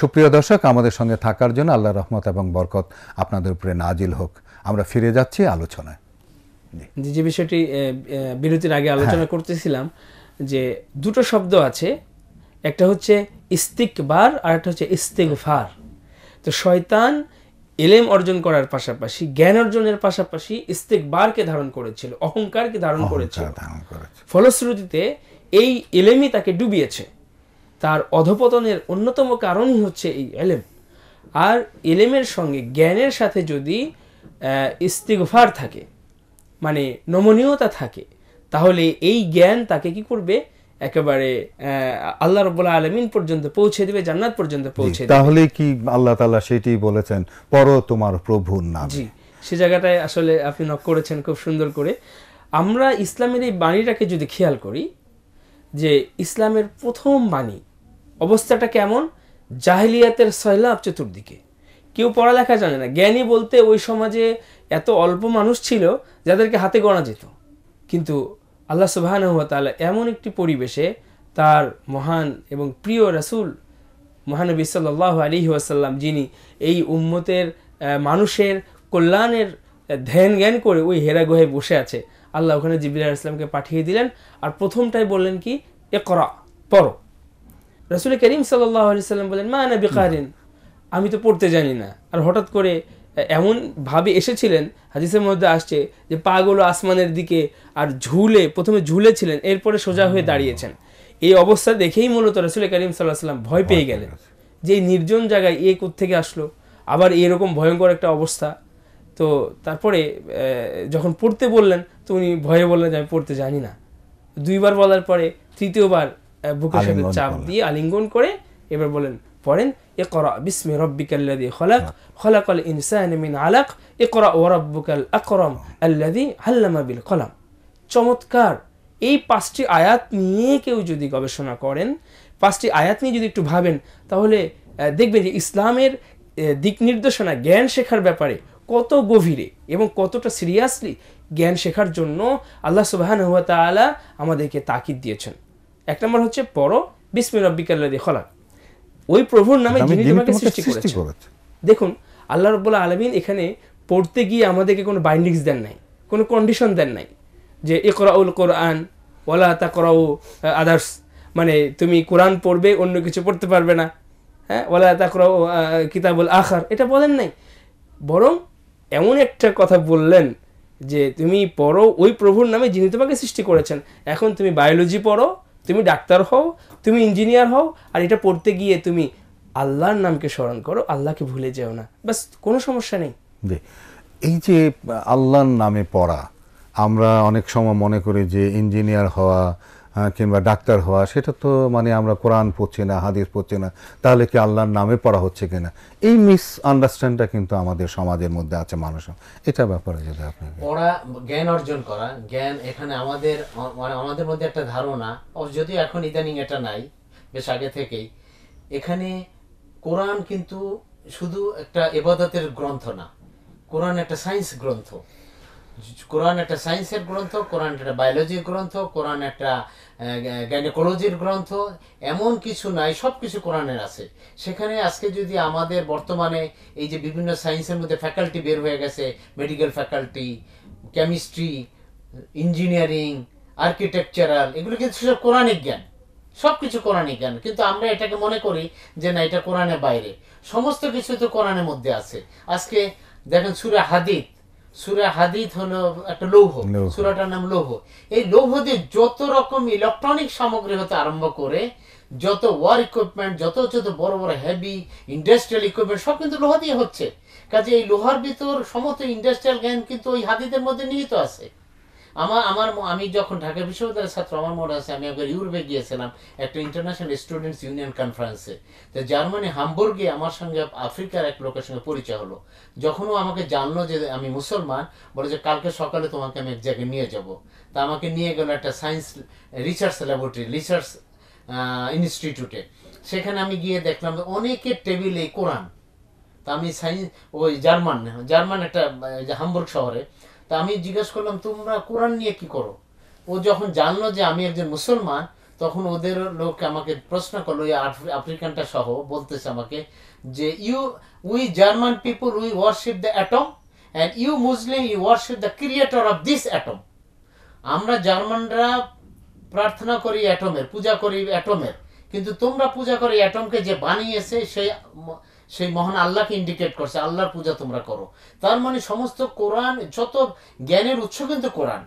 সুপ্রিয় দর্শক আমাদের সঙ্গে থাকার জন্য আল্লাহ রহমত এবং বরকত আপনাদের উপরে নাজিল হোক আমরা ফিরে যাচ্ছি আলোচনায় যে বিষয়টি বিরতির আগে আলোচনা হ্যাঁ। করতেছিলাম যে দুটো শব্দ আছে একটা হচ্ছে ইস্তিকবার আর একটা হচ্ছে ইস্তিকফার তো শয়তান এলেম অর্জন করার পাশাপাশি জ্ঞান অর্জনের পাশাপাশি ইস্তেকবারকে ধারণ করেছিল অহংকারকে ধারণ করেছিল ফলশ্রুতিতে এই এলেমই তাকে ডুবিয়েছে তার অধপতনের অন্যতম কারণই হচ্ছে এই এলেম আর এলেমের সঙ্গে জ্ঞানের সাথে যদি ইস্তিগফার থাকে মানে নমনীয়তা থাকে তাহলে এই জ্ঞান তাকে কি করবে একেবারে আল্লাহ রব আলমিন পর্যন্ত পৌঁছে দিবে জান্নাত পর্যন্ত পৌঁছে তাহলে কি আল্লাহ তালা সেটি বলেছেন পর তোমার প্রভুর নাম জি সে জায়গাটায় আসলে আপনি নক করেছেন খুব সুন্দর করে আমরা ইসলামের এই বাণীটাকে যদি খেয়াল করি যে ইসলামের প্রথম বাণী অবস্থাটা কেমন জাহিলিয়াতের সয়লাব চতুর্দিকে কেউ পড়ালেখা জানে না জ্ঞানী বলতে ওই সমাজে এত অল্প মানুষ ছিল যাদেরকে হাতে গড়া যেত কিন্তু আল্লাহ তালা এমন একটি পরিবেশে তার মহান এবং প্রিয় রাসুল মহানবী সাল আলী ওয়াসাল্লাম যিনি এই উম্মতের মানুষের কল্যাণের ধ্যান জ্ঞান করে ওই হেরা গোহে বসে আছে আল্লাহ ওখানে জিবিল্লা ইসলামকে পাঠিয়ে দিলেন আর প্রথমটাই বললেন কি এ করা পড়ো রসুল করিম সাল্লাহ আলি সাল্লাম বলেন মা না বেকারিন আমি তো পড়তে জানি না আর হঠাৎ করে এমনভাবে এসেছিলেন হাদিসের মধ্যে আসছে যে পাগুলো আসমানের দিকে আর ঝুলে প্রথমে ঝুলেছিলেন এরপরে সোজা হয়ে দাঁড়িয়েছেন এই অবস্থা দেখেই মূলত রসুল করিম সাল্লাহ সাল্লাম ভয় পেয়ে গেলেন যে নির্জন জায়গায় এ থেকে আসলো আবার এরকম ভয়ঙ্কর একটা অবস্থা তো তারপরে যখন পড়তে বললেন তো উনি ভয়ে বললেন যে আমি পড়তে জানি না দুইবার বলার পরে তৃতীয়বার বুকের সাথে চাপ দিয়ে আলিঙ্গন করে এবার বলেন পড়েন ইকরা বিসমি রব্বিকাল্লাযী খলাক খলাকাল ইনসানা মিন আলাক ইকরা ওয়া রব্বুকাল আকরাম আল্লাযী আল্লামা বিল কলম চমৎকার এই পাঁচটি আয়াত নিয়ে কেউ যদি গবেষণা করেন পাঁচটি আয়াত নিয়ে যদি একটু ভাবেন তাহলে দেখবেন যে ইসলামের দিক নির্দেশনা জ্ঞান শেখার ব্যাপারে কত গভীরে এবং কতটা সিরিয়াসলি জ্ঞান শেখার জন্য আল্লাহ সুবাহান হুয়া আমাদেরকে তাকিদ দিয়েছেন এক নম্বর হচ্ছে পড়ো বিসমির রব্বিকাল্লাদি খলাক ওই প্রভুর নামে যিনি তোমাকে সৃষ্টি করেছে দেখুন আল্লাহ রব্বুল্লাহ আলমিন এখানে পড়তে গিয়ে আমাদেরকে কোনো বাইন্ডিংস দেন নাই কোনো কন্ডিশন দেন নাই যে এ ইকরাউল কোরআন ওলা তা করাও আদার্স মানে তুমি কোরআন পড়বে অন্য কিছু পড়তে পারবে না হ্যাঁ ওলা তা করাও কিতাবুল আখার এটা বলেন নাই বরং এমন একটা কথা বললেন যে তুমি পড়ো ওই প্রভুর নামে যিনি তোমাকে সৃষ্টি করেছেন এখন তুমি বায়োলজি পড়ো তুমি ডাক্তার হও তুমি ইঞ্জিনিয়ার হও আর এটা পড়তে গিয়ে তুমি আল্লাহর নামকে স্মরণ করো আল্লাহকে ভুলে যেও না ব্যাস কোনো সমস্যা নেই এই যে আল্লাহর নামে পড়া আমরা অনেক সময় মনে করি যে ইঞ্জিনিয়ার হওয়া কিংবা ডাক্তার হওয়া সেটা তো মানে আমরা কোরআন পড়ছি না হাদিস পড়ছি না তাহলে কি আল্লাহর নামে পড়া হচ্ছে কিনা এই মিস আন্ডারস্ট্যান্ডটা কিন্তু আমাদের সমাজের মধ্যে আছে মানুষ এটা ব্যাপারে যদি আপনি পড়া জ্ঞান অর্জন করা জ্ঞান এখানে আমাদের মানে আমাদের মধ্যে একটা ধারণা যদি এখন ইদানিং এটা নাই বেশ আগে থেকেই এখানে কোরআন কিন্তু শুধু একটা এবাদতের গ্রন্থ না কোরআন একটা সায়েন্স গ্রন্থ কোরআন একটা সায়েন্সের গ্রন্থ কোরআন একটা বায়োলজির গ্রন্থ কোরআন একটা গাইনোকোলজির গ্রন্থ এমন কিছু নাই সব কিছু কোরআনের আছে সেখানে আজকে যদি আমাদের বর্তমানে এই যে বিভিন্ন সায়েন্সের মধ্যে ফ্যাকাল্টি বের হয়ে গেছে medical faculty chemistry engineering architectural এগুলো কিন্তু সব কোরআনিক জ্ঞান সব কিছু কোরআনিক জ্ঞান কিন্তু আমরা এটাকে মনে করি যে না এটা কোরআনের বাইরে সমস্ত কিছু তো কোরআনের মধ্যে আছে আজকে দেখেন সুরে হাদিদ সুরা হাদিদ হলো একটা লৌহ সুরাটার নাম লৌহ এই লৌহ দিয়ে যত রকম ইলেকট্রনিক সামগ্রী হতে আরম্ভ করে যত ওয়ার ইকুইপমেন্ট যত যত বড় বড় হেভি ইন্ডাস্ট্রিয়াল ইকুইপমেন্ট সব কিন্তু লোহা দিয়ে হচ্ছে কাজে এই লোহার ভিতর সমস্ত ইন্ডাস্ট্রিয়াল জ্ঞান কিন্তু ওই হাদিদের মধ্যে নিহিত আছে আমার আমার আমি যখন ঢাকা বিশ্ববিদ্যালয়ের ছাত্র আমার মনে আছে আমি একবার ইউরোপে গিয়েছিলাম একটা ইন্টারন্যাশনাল স্টুডেন্টস ইউনিয়ন কনফারেন্সে তো জার্মানি হামবুর্গে আমার সঙ্গে আফ্রিকার এক লোকের সঙ্গে পরিচয় হলো ও আমাকে জানলো যে আমি মুসলমান বলে যে কালকে সকালে তোমাকে আমি এক জায়গায় নিয়ে যাব তা আমাকে নিয়ে গেল একটা সায়েন্স রিসার্চ ল্যাবরেটরি রিসার্চ ইনস্টিটিউটে সেখানে আমি গিয়ে দেখলাম অনেকের টেবিলে কোরআন তা আমি সায়েন্স ওই জার্মান জার্মান একটা হামবুর্গ শহরে তা আমি জিজ্ঞেস করলাম তোমরা কোরআন নিয়ে কি করো ও যখন জানলো যে আমি একজন মুসলমান তখন ওদের লোক আমাকে প্রশ্ন করলো আফ্রিকানটা সহ বলতেছে আমাকে যে you we German people we worship the atom and you Muslim you worship the creator of this atom আমরা জার্মানরা প্রার্থনা করি অ্যাটমের পূজা করি অ্যাটমের কিন্তু তোমরা পূজা করি অ্যাটমকে যে বানিয়েছে সেই সেই মহান আল্লাহকে ইন্ডিকেট করছে আল্লাহর পূজা তোমরা করো তার মানে সমস্ত কোরআন যত জ্ঞানের উৎস কিন্তু কোরআন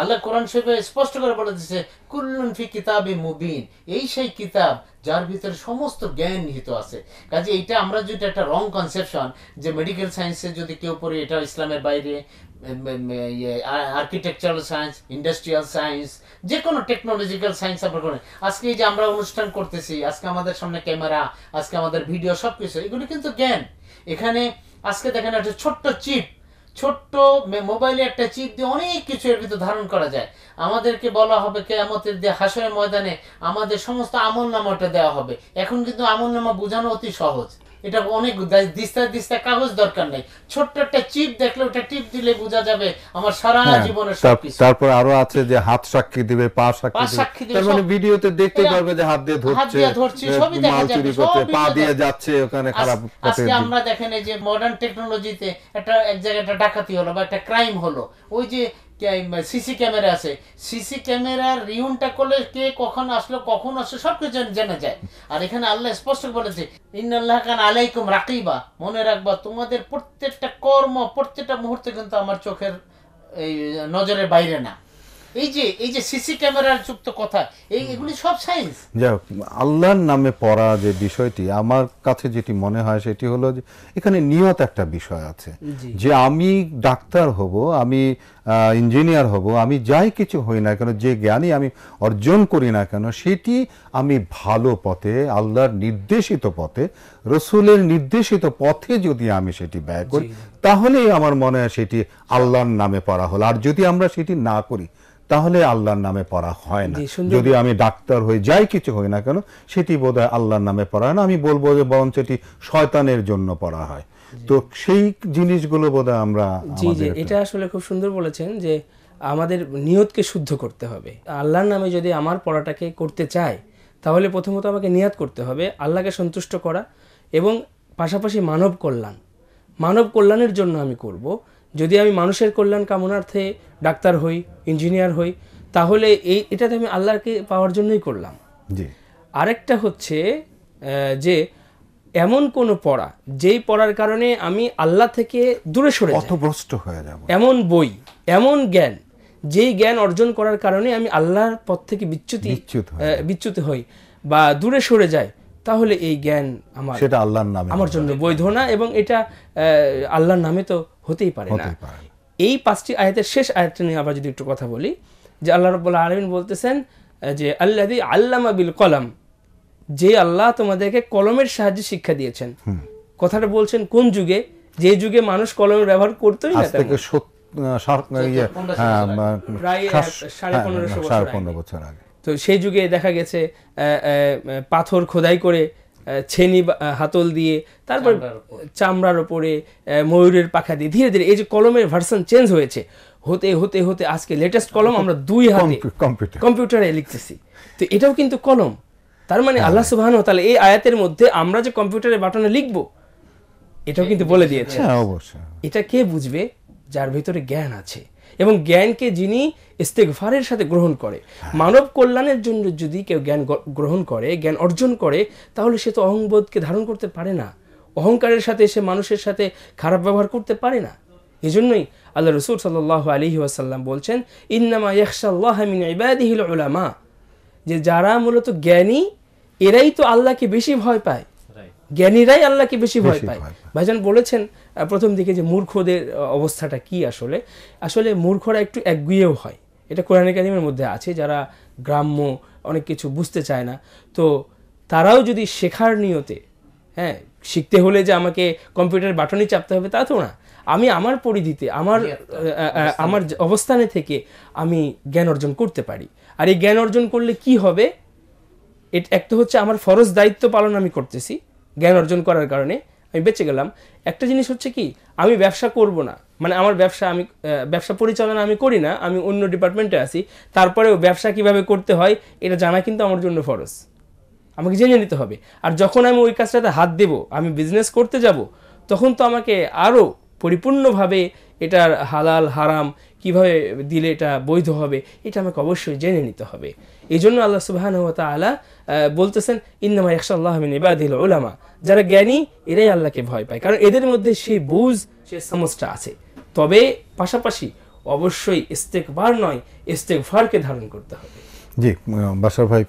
আল্লাহ কোরআন শরীফে স্পষ্ট করে বলে দিচ্ছে কুল্লুন ফি কিতাবে মুবিন এই সেই কিতাব যার ভিতরে সমস্ত জ্ঞান নিহিত আছে কাজে এটা আমরা যদি একটা রং কনসেপশন যে মেডিকেল সায়েন্সে যদি কেউ পড়ে এটা ইসলামের বাইরে আর্কিটেকচারাল সায়েন্স ইন্ডাস্ট্রিয়াল সায়েন্স যে কোনো টেকনোলজিক্যাল সায়েন্স আমরা করেন আজকে এই যে আমরা অনুষ্ঠান করতেছি আজকে আমাদের সামনে ক্যামেরা আজকে আমাদের ভিডিও সব কিছু এগুলো কিন্তু জ্ঞান এখানে আজকে দেখেন একটা ছোট্ট চিপ ছোট্ট মোবাইলে একটা চিপ দিয়ে অনেক কিছু এর ভিতরে ধারণ করা যায় আমাদেরকে বলা হবে কেয়ামতের দিয়ে হাসের ময়দানে আমাদের সমস্ত আমল নামাটা দেওয়া হবে এখন কিন্তু আমল নামা বোঝানো অতি সহজ এটা অনেক দিস্তা দিস্তা কাগজ দরকার নাই ছোট্ট একটা চিপ দেখলে ওটা টিপ দিলে বোঝা যাবে আমার সারা হ্যাঁ, জীবনের সবকিছু তারপর আরো আছে যে হাত সাক্ষী দিবে পা সাক্ষী দিবে তার মানে ভিডিওতে দেখতে পারবে যে হাত দিয়ে ধরছে হাত দিয়ে ধরছে সবই দেখা যাবে পা দিয়ে যাচ্ছে ওখানে খারাপ আজকে আমরা দেখেন এই যে মডার্ন টেকনোলজিতে একটা এক জায়গায় একটা ডাকাতি হলো বা একটা ক্রাইম হলো ওই যে মানে সিসি ক্যামেরা আছে সিসি ক্যামেরার রিউনটা করলে কে কখন আসলো কখন আসলো সব কিছু জেনে যায় আর এখানে আল্লাহ স্পষ্ট বলেছে ইন্নাল্লাহ খান আলাইকুম রাকিবা মনে রাখবা তোমাদের প্রত্যেকটা কর্ম প্রত্যেকটা মুহূর্তে কিন্তু আমার চোখের এই নজরের বাইরে না এই যে এই যে সিসি ক্যামেরার যুক্ত কথা এই এগুলি সব সায়েন্স যাক আল্লাহর নামে পড়া যে বিষয়টি আমার কাছে যেটি মনে হয় সেটি হলো যে এখানে নিয়ত একটা বিষয় আছে যে আমি ডাক্তার হব আমি ইঞ্জিনিয়ার হব আমি যাই কিছু হই না কেন যে জ্ঞানই আমি অর্জন করি না কেন সেটি আমি ভালো পথে আল্লাহর নির্দেশিত পথে রসুলের নির্দেশিত পথে যদি আমি সেটি ব্যয় করি তাহলেই আমার মনে হয় সেটি আল্লাহর নামে পড়া হলো আর যদি আমরা সেটি না করি তাহলে আল্লাহর নামে পড়া হয় না যদি আমি ডাক্তার হয়ে যাই কিছু হই না কেন সেটি বোধ হয় আল্লাহর নামে পড়া হয় না আমি বলবো যে বরঞ্চ এটি শয়তানের জন্য পড়া হয় তো সেই জিনিসগুলো বোধ আমরা জি জি এটা আসলে খুব সুন্দর বলেছেন যে আমাদের নিয়তকে শুদ্ধ করতে হবে আল্লাহর নামে যদি আমার পড়াটাকে করতে চায় তাহলে প্রথমত আমাকে নিয়াত করতে হবে আল্লাহকে সন্তুষ্ট করা এবং পাশাপাশি মানব কল্যাণ মানব কল্যাণের জন্য আমি করব যদি আমি মানুষের কল্যাণ কামনার্থে ডাক্তার হই ইঞ্জিনিয়ার হই তাহলে এই এটাতে আমি আল্লাহকে পাওয়ার জন্যই করলাম আরেকটা হচ্ছে যে এমন কোন পড়া যেই পড়ার কারণে আমি আল্লাহ থেকে দূরে সরে পথভ্রষ্ট হয়ে যাব এমন বই এমন জ্ঞান যেই জ্ঞান অর্জন করার কারণে আমি আল্লাহর পথ থেকে বিচ্যুতি বিচ্যুত হই বা দূরে সরে যায় তাহলে এই জ্ঞান আমার সেটা আল্লাহর নামে আমার জন্য বৈধ না এবং এটা আল্লাহর নামে তো হতেই পারে না এই পাঁচটি আয়াতের শেষ আয়াতটা নিয়ে আবার যদি একটু কথা বলি যে আল্লাহ রব্বুল্লাহ আলমিন বলতেছেন যে আল্লাহ আল্লামা বিল কলাম যে আল্লাহ তোমাদেরকে কলমের সাহায্যে শিক্ষা দিয়েছেন কথাটা বলছেন কোন যুগে যে যুগে মানুষ কলমের ব্যবহার করতোই না ইয়ে, হ্যাঁ, প্রায় সাড়ে হ্যাঁ, পনেরোশো বছর আগে তো সেই যুগে দেখা গেছে পাথর খোদাই করে ছেনি হাতল দিয়ে তারপর চামড়ার ওপরে ময়ূরের পাখা দিয়ে ধীরে ধীরে এই যে কলমের ভার্সন চেঞ্জ হয়েছে হতে হতে হতে আজকে লেটেস্ট কলম আমরা দুই হাতে কম্পিউটারে লিখতেছি তো এটাও কিন্তু কলম তার মানে আল্লাহ হ্যাঁ। সুবাহান তাহলে এই আয়াতের মধ্যে আমরা যে কম্পিউটারে বাটনে লিখবো এটাও কিন্তু বলে দিয়েছে হ্যাঁ, এটা কে বুঝবে যার ভিতরে জ্ঞান আছে এবং জ্ঞানকে যিনি ইস্তেকভারের সাথে গ্রহণ করে হ্যাঁ। মানব কল্যাণের জন্য যদি কেউ জ্ঞান গ্রহণ করে জ্ঞান অর্জন করে তাহলে সে তো অহংবোধকে ধারণ করতে পারে না অহংকারের সাথে সে মানুষের সাথে খারাপ ব্যবহার করতে পারে না এজন্যই আল্লাহ রসুল সাল আলী ওয়াসাল্লাম বলছেন ইন্নামা ইয়াকশাল্লাহ যে যারা মূলত জ্ঞানী এরাই তো আল্লাহকে বেশি ভয় পায় জ্ঞানীরাই আল্লাহকে বেশি ভয় পায় ভাইজান বলেছেন প্রথম দিকে যে মূর্খদের অবস্থাটা কি আসলে আসলে মূর্খরা একটু একগুয়েও হয় এটা কোরআন একাডেমির মধ্যে আছে যারা গ্রাম্য অনেক কিছু বুঝতে চায় না তো তারাও যদি শেখার নিয়তে হ্যাঁ শিখতে হলে যে আমাকে কম্পিউটার বাটনই চাপতে হবে তা তো না আমি আমার পরিধিতে আমার আমার অবস্থানে থেকে আমি জ্ঞান অর্জন করতে পারি আর এই জ্ঞান অর্জন করলে কি হবে এটা এক তো হচ্ছে আমার ফরজ দায়িত্ব পালন আমি করতেছি জ্ঞান অর্জন করার কারণে আমি বেঁচে গেলাম একটা জিনিস হচ্ছে কি আমি ব্যবসা করব না মানে আমার ব্যবসা আমি ব্যবসা পরিচালনা আমি করি না আমি অন্য ডিপার্টমেন্টে আছি তারপরেও ব্যবসা কিভাবে করতে হয় এটা জানা কিন্তু আমার জন্য ফরজ আমাকে জেনে নিতে হবে আর যখন আমি ওই কাজটাতে হাত দেব আমি বিজনেস করতে যাব তখন তো আমাকে আরও পরিপূর্ণভাবে এটার হালাল হারাম কিভাবে দিলে এটা বৈধ হবে এটা আমাকে অবশ্যই জেনে নিতে হবে এই জন্য আল্লাহ সুবাহান তালা বলতেছেন ইন্নামা একশাল্লাহ ইবাদিল ওলামা যারা জ্ঞানী এরাই আল্লাহকে ভয় পায় কারণ এদের মধ্যে সেই বুঝ সে সমস্যা আছে তবে পাশাপাশি অবশ্যই ইস্তেকবার নয় ইস্তেকভারকে ধারণ করতে হবে জি বাসার ভাই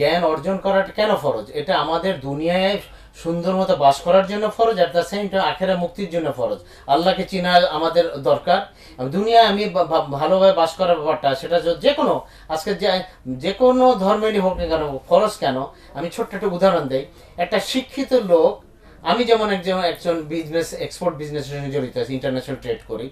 জ্ঞান অর্জন করাটা কেন ফরজ এটা আমাদের দুনিয়ায় সুন্দর মতো বাস করার জন্য ফরজ অ্যাট দ্য সেম টাইম আখেরা মুক্তির জন্য ফরজ আল্লাহকে চিনা আমাদের দরকার দুনিয়ায় আমি ভালোভাবে বাস করার ব্যাপারটা সেটা যে কোনো আজকে যে যে কোনো ধর্মেরই হোক না কেন ফরজ কেন আমি ছোট্ট একটা উদাহরণ দিই একটা শিক্ষিত লোক আমি যেমন একজন একজন বিজনেস এক্সপোর্ট বিজনেসের সঙ্গে জড়িত আছি ইন্টারন্যাশনাল ট্রেড করি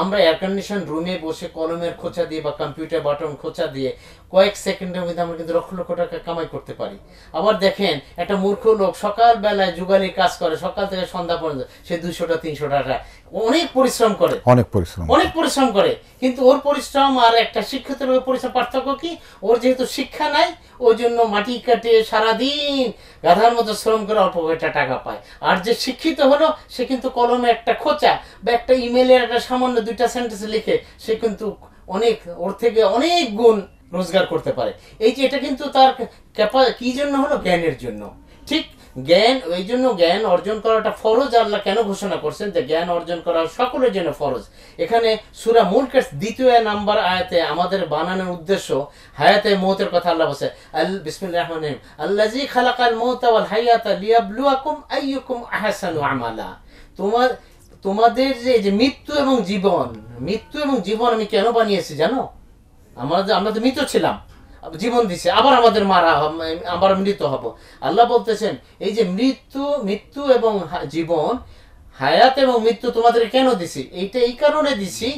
আমরা এয়ার কন্ডিশন রুমে বসে কলমের খোঁচা দিয়ে বা কম্পিউটার বাটন খোঁচা দিয়ে কয়েক সেকেন্ডের মধ্যে আমরা কিন্তু লক্ষ লক্ষ টাকা কামাই করতে পারি আবার দেখেন একটা মূর্খ লোক সকাল বেলায় যুগালির কাজ করে সকাল থেকে সন্ধ্যা পর্যন্ত সে দুশোটা তিনশো টাকা অনেক পরিশ্রম করে অনেক পরিশ্রম অনেক পরিশ্রম করে কিন্তু ওর পরিশ্রম আর একটা শিক্ষিত লোকের পরিশ্রম পার্থক্য কি ওর যেহেতু শিক্ষা নাই ওই জন্য মাটি কাটে সারাদিন গাধার মতো শ্রম করে অল্প একটা টাকা পায় আর যে শিক্ষিত হলো সে কিন্তু কলমে একটা খোঁচা বা একটা ইমেলের একটা সামান্য দুইটা সেন্টেন্স লিখে সে কিন্তু অনেক ওর থেকে অনেক গুণ রোজগার করতে পারে এই যে এটা কিন্তু তার কি জন্য হলো জ্ঞানের জন্য ঠিক জ্ঞান ওই জন্য জ্ঞান অর্জন করাটা ফরজ আল্লাহ কেন ঘোষণা করছেন যে জ্ঞান অর্জন করা সকলের জন্য ফরজ এখানে সুরা মুলকের দ্বিতীয় নাম্বার আয়াতে আমাদের বানানোর উদ্দেশ্য হায়াতে মৌতের কথা আল্লাহ বসে আল বিসমিল রহমান আল্লাজি খালাকাল মৌত আল হায়াতা লিয়াবলুয়াকুম আইয়ুকুম আহসান আমালা তোমার তোমাদের যে মৃত্যু এবং জীবন মৃত্যু এবং জীবন আমি কেন বানিয়েছি জানো আমরা আমরা তো মৃত ছিলাম জীবন দিছে আবার আমাদের মারা আবার মৃত হব আল্লাহ বলতেছেন এই যে মৃত্যু মৃত্যু এবং জীবন হায়াত এবং মৃত্যু তোমাদের কেন দিছি এইটা এই কারণে দিছি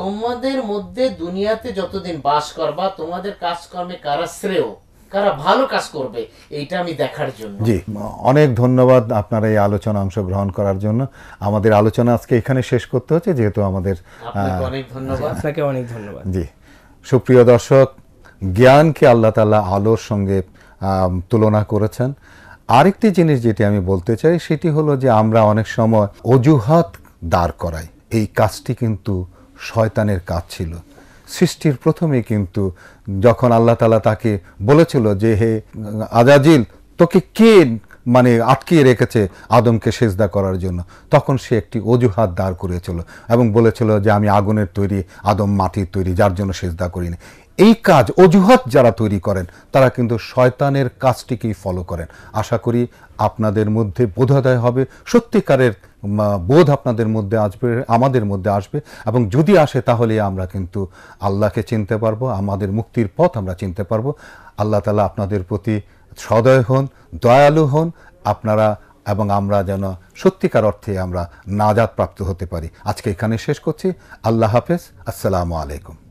তোমাদের মধ্যে দুনিয়াতে যতদিন বাস করবা তোমাদের কাজকর্মে কারা শ্রেয় কারা ভালো কাজ করবে এইটা আমি দেখার জন্য জি অনেক ধন্যবাদ আপনার এই আলোচনা অংশগ্রহণ করার জন্য আমাদের আলোচনা আজকে এখানে শেষ করতে হচ্ছে যেহেতু আমাদের অনেক ধন্যবাদ আপনাকে অনেক ধন্যবাদ জি সুপ্রিয় দর্শক জ্ঞানকে আল্লাহ তালা আলোর সঙ্গে তুলনা করেছেন আরেকটি জিনিস যেটি আমি বলতে চাই সেটি হলো যে আমরা অনেক সময় অজুহাত দাঁড় করাই এই কাজটি কিন্তু শয়তানের কাজ ছিল সৃষ্টির প্রথমে কিন্তু যখন আল্লাহ তালা তাকে বলেছিল যে হে আজাজিল তোকে কে মানে আটকিয়ে রেখেছে আদমকে সেজদা করার জন্য তখন সে একটি অজুহাত দাঁড় করেছিল এবং বলেছিল যে আমি আগুনের তৈরি আদম মাটির তৈরি যার জন্য সেজদা করিনি এই কাজ অজুহাত যারা তৈরি করেন তারা কিন্তু শয়তানের কাজটিকেই ফলো করেন আশা করি আপনাদের মধ্যে বোধোদয় হবে সত্যিকারের বোধ আপনাদের মধ্যে আসবে আমাদের মধ্যে আসবে এবং যদি আসে তাহলে আমরা কিন্তু আল্লাহকে চিনতে পারবো আমাদের মুক্তির পথ আমরা চিনতে পারবো আল্লাহ তালা আপনাদের প্রতি সদয় হন দয়ালু হন আপনারা এবং আমরা যেন সত্যিকার অর্থে আমরা নাজাদ প্রাপ্ত হতে পারি আজকে এখানে শেষ করছি আল্লাহ হাফেজ আসসালামু আলাইকুম